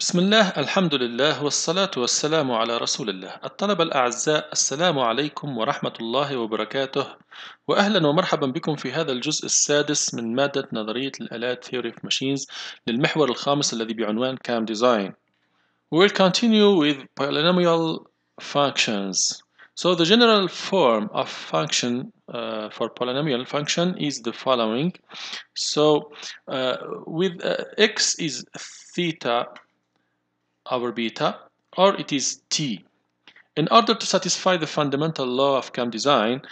بسم الله الحمد لله والصلاة والسلام على رسول الله الطلبة الأعزاء السلام عليكم ورحمة الله وبركاته وأهلا ومرحبا بكم في هذا الجزء السادس من مادة نظرية الآلات Theory of Machines للمحور الخامس الذي بعنوان CAM Design We'll continue with polynomial functions So the general form of function uh, for polynomial function is the following So uh, with uh, x is theta our beta, or it is t. In order to satisfy the fundamental law of CAM design,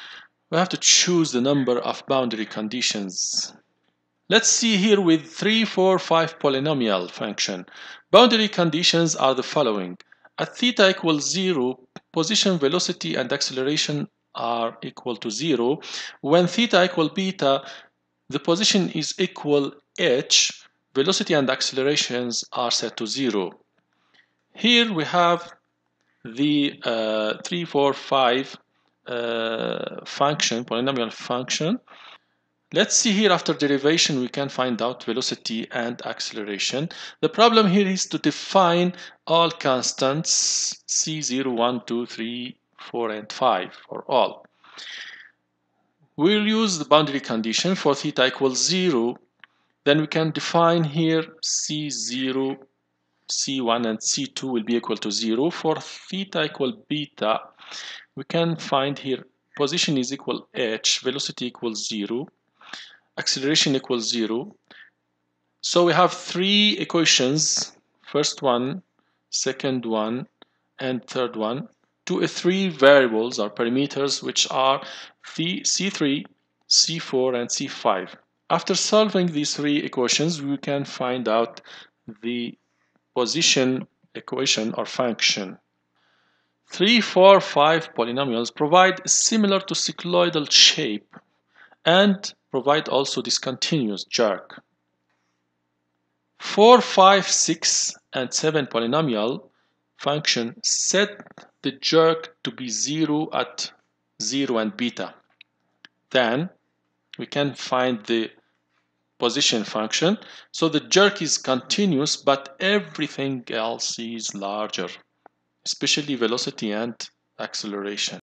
we have to choose the number of boundary conditions. Let's see here with 3, 4, 5 polynomial function. Boundary conditions are the following. At theta equals 0, position, velocity, and acceleration are equal to 0. When theta equal beta, the position is equal h, velocity and accelerations are set to 0. Here we have the uh, 3, 4, 5 uh, function, polynomial function. Let's see here after derivation we can find out velocity and acceleration. The problem here is to define all constants C0, 1, 2, 3, 4 and 5 for all. We'll use the boundary condition for theta equals 0 then we can define here C0 c1 and c2 will be equal to 0 for theta equal beta we can find here position is equal h velocity equals 0 acceleration equals 0 so we have three equations first one second one and third one one. three variables or parameters which are the c3 c4 and c5 after solving these three equations we can find out the position equation or function. Three, four, five polynomials provide similar to cycloidal shape and provide also discontinuous jerk. Four, five, six, and 7 polynomial function set the jerk to be 0 at 0 and beta. Then we can find the position function. So the jerk is continuous, but everything else is larger, especially velocity and acceleration.